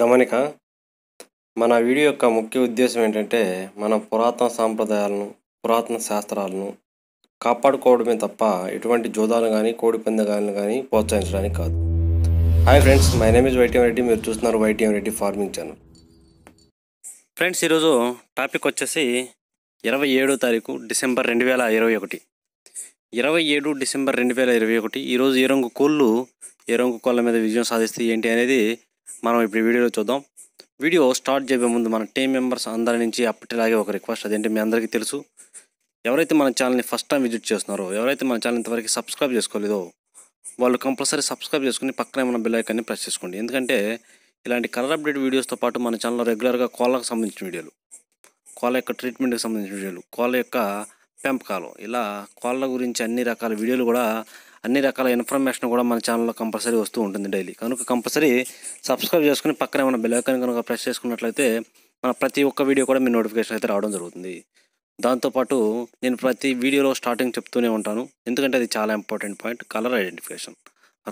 గమనిక మన వీడియో యొక్క ముఖ్య ఉద్దేశం ఏంటంటే మన పురాతన సాంప్రదాయాలను పురాతన శాస్త్రాలను కాపాడుకోవడమే తప్ప ఎటువంటి జోదాలు కానీ కోడి కానీ ప్రోత్సహించడానికి కాదు hi friends my name is YTM Reddy మీరు చూస్తున్నారు YTM Reddy farming channel friends ఈరోజు టాపిక్ వచ్చేసి ఇరవై ఏడో తారీఖు డిసెంబర్ రెండు వేల ఇరవై ఒకటి ఇరవై ఏడు డిసెంబర్ రెండు వేల ఇరవై ఒకటి ఈరోజు ఏరంగు కోళ్ళు రంగు కోళ్ళ మీద విజయం సాధిస్తే ఏంటి అనేది మనం ఇప్పుడు వీడియోలో చూద్దాం వీడియో స్టార్ట్ చేయబే ముందు మన టీం మెంబర్స్ అందరి నుంచి అప్పటిలాగే ఒక రిక్వెస్ట్ అదేంటి మీ అందరికీ తెలుసు ఎవరైతే మన ఛానల్ని ఫస్ట్ టైం విజిట్ చేస్తున్నారో ఎవరైతే మన ఛానల్ ఇంతవరకు సబ్స్క్రైబ్ చేసుకోలేదో వాళ్ళు కంపల్సరీ సబ్స్క్రైబ్ చేసుకుని పక్కనే మన బెల్ ఐకాన్ని ప్రెస్ చేసుకోండి ఎందుకంటే ఇలాంటి కలర్ అప్డేట్ వీడియోస్తో పాటు మన ఛానల్లో రెగ్యులర్గా కోళ్ళకు సంబంధించిన వీడియోలు కోళ్ళ యొక్క ట్రీట్మెంట్కి సంబంధించిన వీడియోలు కోళ్ళ యొక్క పెంపకాలు ఇలా కోళ్ళ గురించి అన్ని రకాల వీడియోలు కూడా అన్ని రకాల ఇన్ఫర్మేషన్ కూడా మన ఛానల్లో కంపల్సరీ వస్తూ ఉంటుంది డైలీ కనుక కంపల్సరీ సబ్స్క్రైబ్ చేసుకుని పక్కనే మన బెల్లైకాన్ కనుక ప్రెస్ చేసుకున్నట్లయితే మన ప్రతి ఒక్క వీడియో కూడా మీ నోటిఫికేషన్ అయితే రావడం జరుగుతుంది దాంతోపాటు నేను ప్రతి వీడియోలో స్టార్టింగ్ చెప్తూనే ఉంటాను ఎందుకంటే అది చాలా ఇంపార్టెంట్ పాయింట్ కలర్ ఐడెంటిఫికేషన్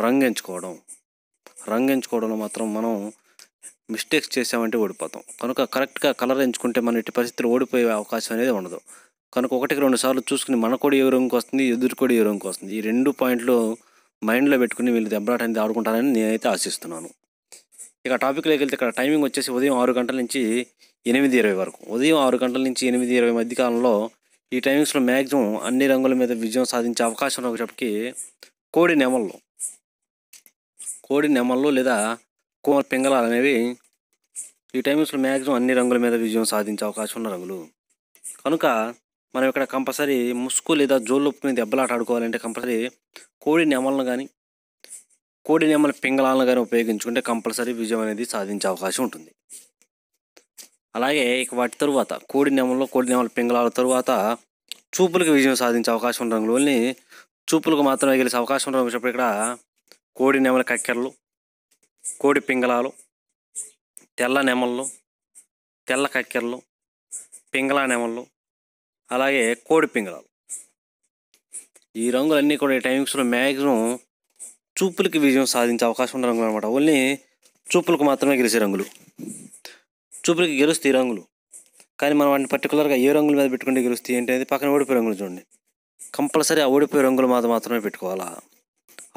రంగు ఎంచుకోవడం రంగు ఎంచుకోవడంలో మాత్రం మనం మిస్టేక్స్ చేసామంటే ఓడిపోతాం కనుక కరెక్ట్గా కలర్ ఎంచుకుంటే మన ఇటు పరిస్థితులు ఓడిపోయే అవకాశం అనేది ఉండదు కనుక ఒకటికి రెండు సార్లు చూసుకుని మన కూడా ఏ రంగు వస్తుంది ఎదురు కూడా ఏ రంగు వస్తుంది ఈ రెండు పాయింట్లు మైండ్లో పెట్టుకుని వీళ్ళు దెబ్బలాట అనేది ఆడుకుంటారని నేనైతే ఆశిస్తున్నాను ఇక టాపిక్లోకి వెళ్తే ఇక్కడ టైమింగ్ వచ్చేసి ఉదయం ఆరు గంటల నుంచి ఎనిమిది ఇరవై వరకు ఉదయం ఆరు గంటల నుంచి ఎనిమిది ఇరవై మధ్య కాలంలో ఈ టైమింగ్స్లో మ్యాక్సిమం అన్ని రంగుల మీద విజయం సాధించే అవకాశం వచ్చేటప్పటికి కోడి నెమల్లో కోడి నెమల్లో లేదా కుమార్ పింగళాలు అనేవి ఈ టైమింగ్స్లో మ్యాక్సిమం అన్ని రంగుల మీద విజయం సాధించే అవకాశం ఉన్న రంగులు కనుక మనం ఇక్కడ కంపల్సరీ ముసుగు లేదా జోలుపుకుని దెబ్బలాట ఆడుకోవాలంటే కంపల్సరీ కోడి నెమలను కానీ కోడి నెమల పింగళాలను కానీ ఉపయోగించుకుంటే కంపల్సరీ విజయం అనేది సాధించే అవకాశం ఉంటుంది అలాగే ఇక వాటి తరువాత కోడి నెమల్లో కోడి నెమల పింగళాల తరువాత చూపులకు విజయం సాధించే అవకాశం ఉండడం వల్లని చూపులకు మాత్రమే గెలిచే అవకాశం ఉండడం చెప్పి ఇక్కడ కోడి నెమల కక్కెరలు కోడి పింగళాలు తెల్ల నెమళ్ళు తెల్ల కక్కెరలు పింగళా నెమళ్ళు అలాగే కోడి పింగళాలు ఈ రంగులన్నీ కూడా ఈ టైమింగ్స్లో మ్యాక్సిమం చూపులకి విజయం సాధించే అవకాశం ఉన్న రంగులు అనమాట ఓన్లీ చూపులకు మాత్రమే గెలిచే రంగులు చూపులకి గెలుస్తాయి ఈ రంగులు కానీ మనం వాటిని పర్టికులర్గా ఏ రంగుల మీద పెట్టుకుంటే గెలుస్తాయి ఏంటి అనేది పక్కన ఓడిపోయే రంగులు చూడండి కంపల్సరీ ఆ ఓడిపోయే రంగుల మీద మాత్రమే పెట్టుకోవాలా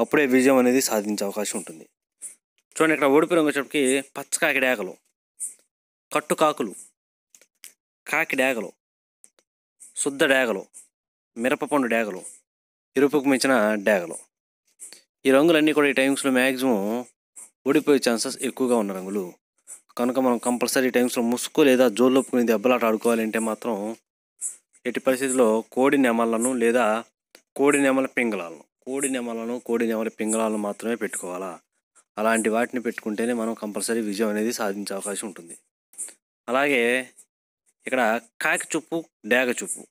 అప్పుడే విజయం అనేది సాధించే అవకాశం ఉంటుంది చూడండి ఇక్కడ ఓడిపోయి రంగు వచ్చేటప్పటికి పచ్చకాకి డేగలు కట్టు కాకులు కాకి డేగలు శుద్ధ డేగలు మిరపపండు డేగలు ఇరుపుకు మించిన డేగలు ఈ రంగులన్నీ కూడా ఈ టైమ్స్లో మ్యాక్సిమం ఓడిపోయే ఛాన్సెస్ ఎక్కువగా ఉన్న రంగులు కనుక మనం కంపల్సరీ టైమ్స్లో ముసుకు లేదా జోల్లోపుకుని దెబ్బలాట ఆడుకోవాలంటే మాత్రం ఎట్టి పరిస్థితుల్లో కోడి నెమలను లేదా కోడి నెమల పింగళాలను కోడి నెమలను కోడి నెమల పింగళాలను మాత్రమే పెట్టుకోవాలా అలాంటి వాటిని పెట్టుకుంటేనే మనం కంపల్సరీ విజయం అనేది సాధించే అవకాశం ఉంటుంది అలాగే ఇక్కడ కాకి చూపు డేగ చూపు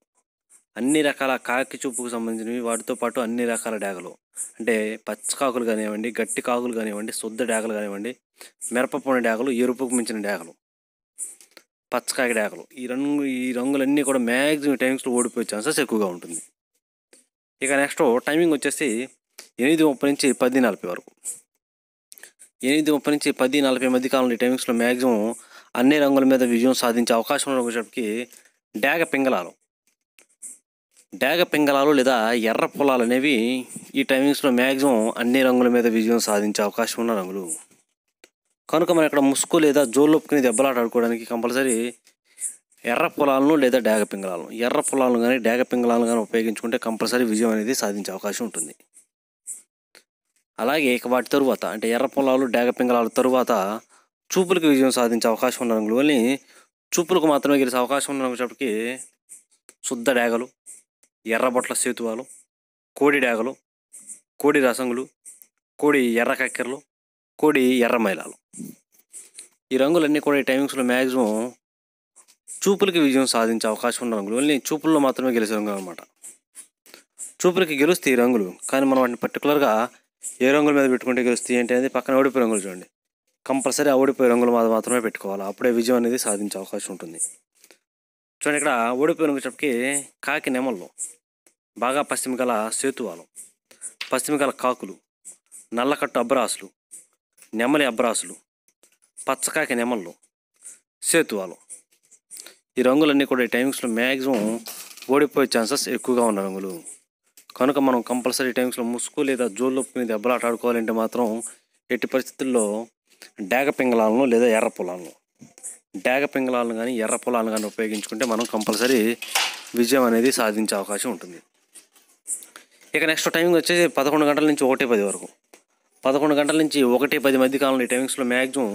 అన్ని రకాల కాకి చూపుకు సంబంధించినవి వాటితో పాటు అన్ని రకాల డేగలు అంటే పచ్చకాకులు కానివ్వండి గట్టి కాకులు కానివ్వండి శుద్ధ డేగలు కానివ్వండి మిరపపోని డేగలు ఎరుపుకు మించిన డేగలు పచ్చకాయ డేగలు ఈ రంగు ఈ రంగులన్నీ కూడా మ్యాక్సిమం టైమింగ్స్లో ఓడిపోయే ఛాన్సెస్ ఎక్కువగా ఉంటుంది ఇక నెక్స్ట్ టైమింగ్ వచ్చేసి ఎనిమిది ముప్పై నుంచి పది నలభై వరకు ఎనిమిది ముప్పై నుంచి పది నలభై మధ్య కాలంలో ఈ టైమింగ్స్లో మ్యాక్సిమం అన్ని రంగుల మీద విజయం సాధించే అవకాశం ఉండేటప్పటికి డేగ పింగళాలు డేగ పింగళాలు లేదా ఎర్ర పొలాలు అనేవి ఈ టైమింగ్స్లో మ్యాక్సిమం అన్ని రంగుల మీద విజయం సాధించే అవకాశం ఉన్న రంగులు కనుక మనం ఇక్కడ ముసుగు లేదా జోలుపుకుని దెబ్బలాట ఆడుకోవడానికి కంపల్సరీ ఎర్ర పొలాలను లేదా డేగ పింగళాలను ఎర్ర పొలాలను కానీ డేగ పింగళాలను కానీ ఉపయోగించుకుంటే కంపల్సరీ విజయం అనేది సాధించే అవకాశం ఉంటుంది అలాగే ఇక వాటి తరువాత అంటే ఎర్ర పొలాలు డేగ పింగళాల తరువాత చూపులకు విజయం సాధించే అవకాశం ఉన్న రంగులోని చూపులకు మాత్రమే గెలిచే అవకాశం ఉన్న రంగుచేపటికి శుద్ధ డాగలు ఎర్రబొట్ల సేతువాలు కోడి డాగలు కోడి రసంగులు కోడి ఎర్ర కక్కెరలు కోడి ఎర్ర మైలాలు ఈ రంగులన్నీ కూడా ఈ టైమింగ్స్లో మ్యాక్సిమం చూపులకి విజయం సాధించే అవకాశం ఉన్న రంగులు ఓన్లీ చూపుల్లో మాత్రమే గెలిచే రంగులు అనమాట చూపులకి గెలుస్తాయి ఈ రంగులు కానీ మనం వాటిని పర్టికులర్గా ఏ రంగుల మీద పెట్టుకుంటే గెలుస్తాయి ఏంటి అనేది పక్కన ఓడిపోయి రంగులు చూడండి కంపల్సరీ ఓడిపోయే రంగులు మాత్రమే పెట్టుకోవాలి అప్పుడే విజయం అనేది సాధించే అవకాశం ఉంటుంది చూడండి ఇక్కడ ఓడిపోయిన వచ్చేటప్పటికి కాకి నెమల్లో బాగా పశ్చిమ గల సేతువాలం పశ్చిమ గల కాకులు నల్లకట్టు అబ్రాసులు నెమలి అబ్రాసులు పచ్చకాకి నెమళ్ళు సేతువాలం ఈ రంగులన్నీ కూడా ఈ టైమింగ్స్లో మ్యాక్సిమం ఓడిపోయే ఛాన్సెస్ ఎక్కువగా ఉన్న రంగులు కనుక మనం కంపల్సరీ టైమ్స్లో ముసుగు లేదా జోల్లో మీద దెబ్బలాట ఆడుకోవాలంటే మాత్రం ఎట్టి పరిస్థితుల్లో డేగ పింగళాలను లేదా ఎర్ర పొలాలను డేగ పింగళాలను కానీ ఎర్ర పొలాలను కానీ ఉపయోగించుకుంటే మనం కంపల్సరీ విజయం అనేది సాధించే అవకాశం ఉంటుంది ఇక నెక్స్ట్ టైమింగ్ వచ్చేసి పదకొండు గంటల నుంచి ఒకటి పది వరకు పదకొండు గంటల నుంచి ఒకటి పది మధ్య కాలంలో ఈ టైమింగ్స్లో మ్యాక్సిమం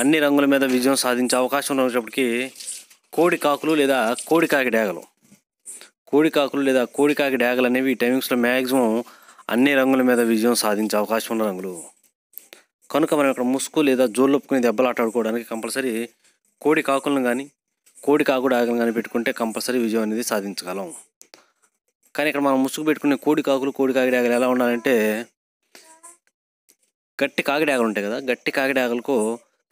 అన్ని రంగుల మీద విజయం సాధించే అవకాశం ఉన్నప్పటికీ కోడి కాకులు లేదా కోడి కాకి డేగలు కోడి కాకులు లేదా కోడి కాకి డేగలు అనేవి ఈ టైమింగ్స్లో మ్యాక్సిమం అన్ని రంగుల మీద విజయం సాధించే అవకాశం ఉన్న రంగులు కనుక మనం ఇక్కడ ముసుగు లేదా జోలుపుకునే దెబ్బలు కంపల్సరీ కోడి కాకులను కానీ కోడి కాకుడు ఆకులను కానీ పెట్టుకుంటే కంపల్సరీ విజయం అనేది సాధించగలం కానీ ఇక్కడ మనం ముసుగు పెట్టుకునే కోడి కాకులు కోడి కాకిడి ఎలా ఉండాలంటే గట్టి కాకిడి ఉంటాయి కదా గట్టి కాకిడి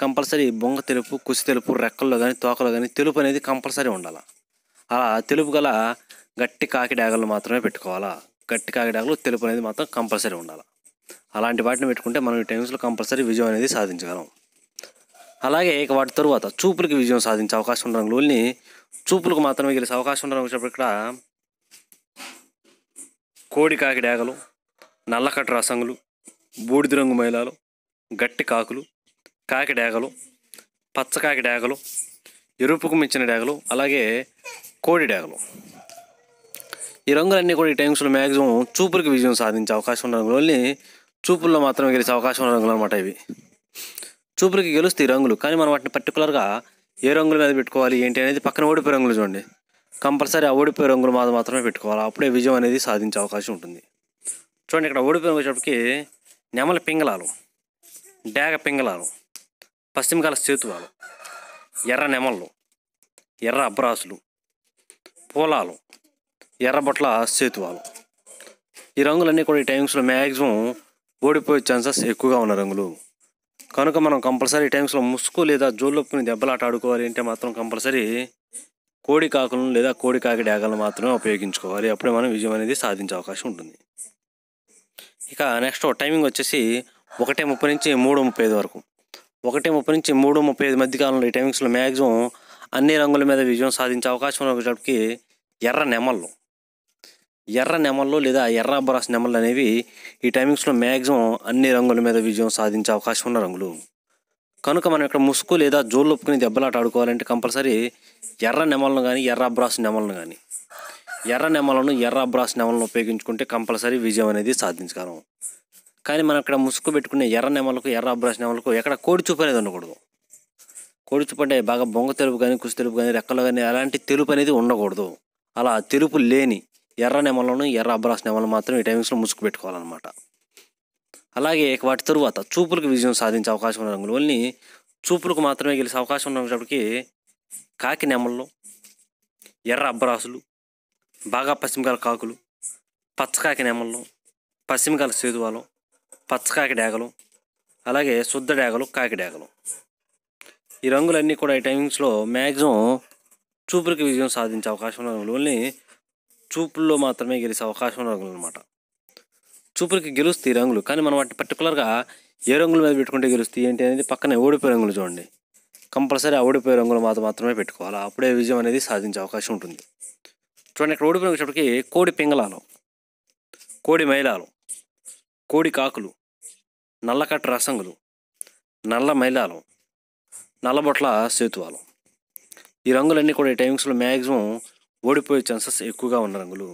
కంపల్సరీ బొంగ తెలుపు కుసి తెలుపు రెక్కల్లో కానీ తోకలో కానీ తెలుపు అనేది కంపల్సరీ ఉండాలి అలా తెలుపు గల గట్టి కాకిడాగలు మాత్రమే పెట్టుకోవాలా గట్టి కాకిడాగలు తెలుపు అనేది మాత్రం కంపల్సరీ ఉండాలి అలాంటి వాటిని పెట్టుకుంటే మనం ఈ టైమ్స్లో కంపల్సరీ విజయం అనేది సాధించగలం అలాగే ఇక వాటి తరువాత చూపులకి విజయం సాధించే అవకాశం ఉన్న రంగులని చూపులకు మాత్రమే గెలిచే అవకాశం ఉన్న రంగు ఇక్కడ కోడి కాకి డేగలు నల్లకట్ట రసంగులు బూడిద రంగు మైలాలు గట్టి కాకులు కాకి డేగలు పచ్చకాకి డేగలు ఎరుపుకు మించిన డేగలు అలాగే కోడి డేగలు ఈ రంగులన్నీ కూడా ఈ టైమ్స్లో మ్యాక్సిమం చూపులకి విజయం సాధించే అవకాశం ఉన్న రంగులని చూపుల్లో మాత్రమే గెలిచే అవకాశం ఉన్న రంగులు అనమాట ఇవి చూపులకి గెలుస్తాయి రంగులు కానీ మనం వాటిని పర్టికులర్గా ఏ రంగుల మీద పెట్టుకోవాలి ఏంటి అనేది పక్కన ఓడిపోయే రంగులు చూడండి కంపల్సరీ ఆ ఓడిపోయే రంగుల మీద మాత్రమే పెట్టుకోవాలి అప్పుడే విజయం అనేది సాధించే అవకాశం ఉంటుంది చూడండి ఇక్కడ ఓడిపోయిన వచ్చేటప్పటికి నెమల పింగళాలు డేగ పింగళాలు పశ్చిమకాల సేతువాలు ఎర్ర నెమళ్ళు ఎర్ర అబ్రాసులు పూలాలు ఎర్రబొట్ల సేతువాలు ఈ రంగులన్నీ కూడా ఈ టైమ్స్లో మ్యాక్సిమం ఓడిపోయే ఛాన్సెస్ ఎక్కువగా ఉన్న రంగులు కనుక మనం కంపల్సరీ టైమ్స్లో ముసుగు లేదా జోళ్ళొప్పుని దెబ్బలాట ఆడుకోవాలి అంటే మాత్రం కంపల్సరీ కోడి కాకులను లేదా కోడి కాకి డ్యాగలను మాత్రమే ఉపయోగించుకోవాలి అప్పుడే మనం విజయం అనేది సాధించే అవకాశం ఉంటుంది ఇక నెక్స్ట్ టైమింగ్ వచ్చేసి ఒకటే ముప్పై నుంచి మూడు ముప్పై ఐదు వరకు ఒకటే ముప్పై నుంచి మూడు ముప్పై ఐదు మధ్య కాలంలో ఈ టైమింగ్స్లో మ్యాక్సిమం అన్ని రంగుల మీద విజయం సాధించే అవకాశం ఉన్నప్పటికీ ఎర్ర నెమళ్ళు ఎర్ర నెమల్లో లేదా ఎర్ర అబ్బరాస్ నెమళ్ళు అనేవి ఈ టైమింగ్స్లో మ్యాక్సిమం అన్ని రంగుల మీద విజయం సాధించే అవకాశం ఉన్న రంగులు కనుక మనం ఇక్కడ ముసుగు లేదా జోళ్ళు ఒప్పుకుని దెబ్బలాట ఆడుకోవాలంటే కంపల్సరీ ఎర్ర నెమలను కానీ ఎర్ర అబ్రాస్ నెమలను కానీ ఎర్ర నెమలను ఎర్ర అబ్రాస్ నెమలను ఉపయోగించుకుంటే కంపల్సరీ విజయం అనేది సాధించగలం కానీ మనం ఇక్కడ ముసుగు పెట్టుకునే ఎర్ర నెమలకు ఎర్ర అబ్రాస్ నెమలకు ఎక్కడ కోడి చూపు అనేది ఉండకూడదు కోడి చూపు అంటే బాగా బొంగ తెలుపు కానీ కుసి తెలుపు కానీ రెక్కలు కానీ అలాంటి తెలుపు అనేది ఉండకూడదు అలా తెలుపు లేని ఎర్ర నెమలను ఎర్ర అబ్రాస్ నెమలను మాత్రం ఈ టైమింగ్స్లో ముసుగు పెట్టుకోవాలన్నమాట అలాగే వాటి తరువాత చూపులకు విజయం సాధించే అవకాశం ఉన్న రంగులు ఓన్లీ చూపులకు మాత్రమే గెలిచే అవకాశం ఉన్నప్పటికీ కాకి నెమల్లో ఎర్ర అబ్బరాసులు బాగా పశ్చిమకాల కాకులు పచ్చకాకి నెమల్లో పశ్చిమకాల సేతువాలు పచ్చకాకి డేగలు అలాగే శుద్ధ డేగలు కాకి డేగలు ఈ రంగులన్నీ కూడా ఈ టైమింగ్స్లో మ్యాక్సిమం చూపులకు విజయం సాధించే అవకాశం ఉన్న రంగులు ఓన్లీ చూపుల్లో మాత్రమే గెలిచే అవకాశం రంగులన్నమాట చూపులకి గెలుస్తాయి రంగులు కానీ మనం వాటి పర్టికులర్గా ఏ రంగుల మీద పెట్టుకుంటే గెలుస్తాయి ఏంటి అనేది పక్కనే ఓడిపోయే రంగులు చూడండి కంపల్సరీ ఆ ఓడిపోయే రంగులు మాత్రం మాత్రమే పెట్టుకోవాలి అప్పుడే విజయం అనేది సాధించే అవకాశం ఉంటుంది చూడండి ఇక్కడ ఓడిపోయిన వచ్చేప్పటికి కోడి పింగళాలు కోడి మైలాలు కోడి కాకులు నల్లకట్ట రసంగులు నల్ల మైలాలు నల్లబొట్ల సేతువాలు ఈ రంగులన్నీ కూడా ఈ టైమింగ్స్లో మ్యాక్సిమం ఓడిపోయే ఛాన్సెస్ ఎక్కువగా ఉన్న రంగులు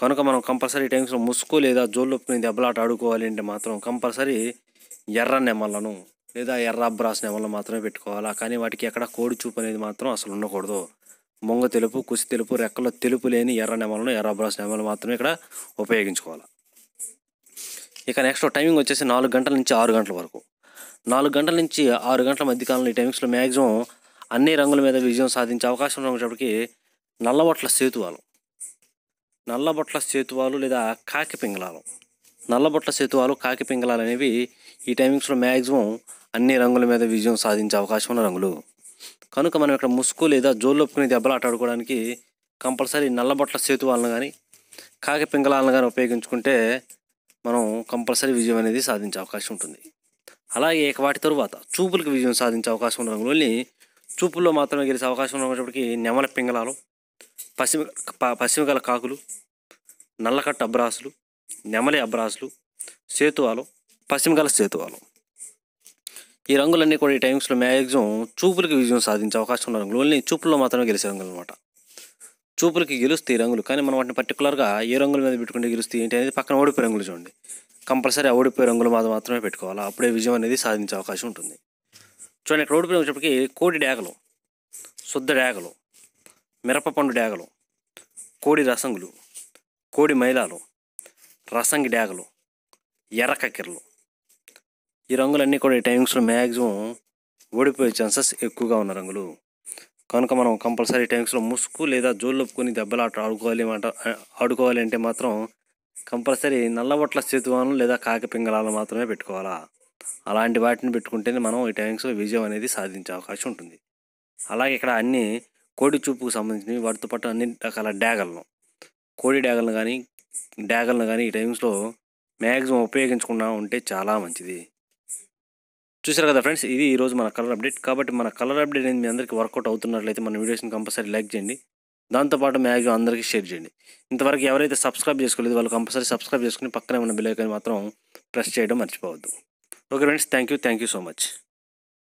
కనుక మనం కంపల్సరీ టైమ్స్లో ముసుగు లేదా జోళ్ళొప్పుని దెబ్బలాట ఆడుకోవాలి అంటే మాత్రం కంపల్సరీ ఎర్ర నెమలను లేదా ఎర్ర అబ్రాస్ నెమలను మాత్రమే పెట్టుకోవాలా కానీ వాటికి ఎక్కడ కోడి చూపు అనేది మాత్రం అసలు ఉండకూడదు మొంగ తెలుపు కుసి తెలుపు రెక్కలో తెలుపు లేని ఎర్ర నెమలను ఎర్ర అబ్రాస్ నెమలు మాత్రమే ఇక్కడ ఉపయోగించుకోవాలి ఇక నెక్స్ట్ టైమింగ్ వచ్చేసి నాలుగు గంటల నుంచి ఆరు గంటల వరకు నాలుగు గంటల నుంచి ఆరు గంటల మధ్య కాలంలో ఈ టైమింగ్స్లో మ్యాక్సిమం అన్ని రంగుల మీద విజయం సాధించే అవకాశం ఉన్నప్పటికీ నల్లబొట్ల సేతువాలు నల్లబొట్ల సేతువాలు లేదా కాకి పింగళాలు నల్లబొట్ల సేతువాలు కాకి పింగళాలు అనేవి ఈ టైమింగ్స్లో మ్యాక్సిమం అన్ని రంగుల మీద విజయం సాధించే అవకాశం ఉన్న రంగులు కనుక మనం ఇక్కడ ముసుగు లేదా జోలుపుకునే దెబ్బలాట ఆడుకోవడానికి కంపల్సరీ నల్లబొట్ల సేతువాలను కానీ కాకి పింగళాలను కానీ ఉపయోగించుకుంటే మనం కంపల్సరీ విజయం అనేది సాధించే అవకాశం ఉంటుంది అలాగే వాటి తరువాత చూపులకు విజయం సాధించే అవకాశం ఉన్న రంగులు చూపుల్లో మాత్రమే గెలిచే అవకాశం ఉన్నప్పటికీ నెమల పింగళాలు పశ్చిమ పశ్చిమగల కాకులు నల్లకట్ట అబ్రాసులు నెమలి అబ్రాసులు సేతువాలు పశ్చిమగల సేతువాలు ఈ రంగులన్నీ కూడా ఈ టైమ్స్లో మ్యాక్సిమం చూపులకి విజయం సాధించే అవకాశం ఉన్న రంగులు ఓన్లీ చూపుల్లో మాత్రమే గెలిచే రంగులు అనమాట చూపులకి ఈ రంగులు కానీ మనం వాటిని పర్టికులర్గా ఏ రంగుల మీద పెట్టుకుంటే గెలుస్తాయి ఏంటి అనేది పక్కన ఓడిపోయే రంగులు చూడండి కంపల్సరీ ఓడిపోయే రంగులు మాత్రం మాత్రమే పెట్టుకోవాలి అప్పుడే విజయం అనేది సాధించే అవకాశం ఉంటుంది చూడండి ఇక్కడ ఓడిపోయిన వచ్చేప్పటికి కోటి డ్యాగలు శుద్ధ డ్యాగలు మిరపపండు డ్యాగలు కోడి రసంగులు కోడి మైలాలు రసంగి డ్యాగలు ఎర్ర కక్కెరలు ఈ రంగులన్నీ కూడా ఈ టైమింగ్స్లో మ్యాక్సిమం ఓడిపోయే ఛాన్సెస్ ఎక్కువగా ఉన్న రంగులు కనుక మనం కంపల్సరీ టైమింగ్స్లో ముసుగు లేదా జోలు దెబ్బలు ఆట ఆడుకోవాలి ఆడుకోవాలి అంటే మాత్రం కంపల్సరీ నల్లబొట్ల సేతువాను లేదా కాకపింగళాలు మాత్రమే పెట్టుకోవాలా అలాంటి వాటిని పెట్టుకుంటేనే మనం ఈ టైమింగ్స్లో విజయం అనేది సాధించే అవకాశం ఉంటుంది అలాగే ఇక్కడ అన్ని కోడి చూపుకు సంబంధించినవి వాటితో పాటు అన్ని రకాల డ్యాగలను కోడి డ్యాగలను కానీ డ్యాగలను కానీ ఈ టైమ్స్లో మ్యాక్సిమం ఉపయోగించకుండా ఉంటే చాలా మంచిది చూసారు కదా ఫ్రెండ్స్ ఇది ఈరోజు మన కలర్ అప్డేట్ కాబట్టి మన కలర్ అప్డేట్ అనేది మీ అందరికీ వర్కౌట్ అవుతున్నట్లయితే మన వీడియోస్ని కంపల్సరీ లైక్ చేయండి దాంతోపాటు మ్యాక్సిమం అందరికీ షేర్ చేయండి ఇంతవరకు ఎవరైతే సబ్స్క్రైబ్ చేసుకోలేదు వాళ్ళు కంపల్సరీ సబ్స్క్రైబ్ చేసుకుని పక్కనే ఉన్న బిల్ ఐకాన్ని మాత్రం ప్రెస్ చేయడం మర్చిపోవద్దు okay friends thank you thank you so much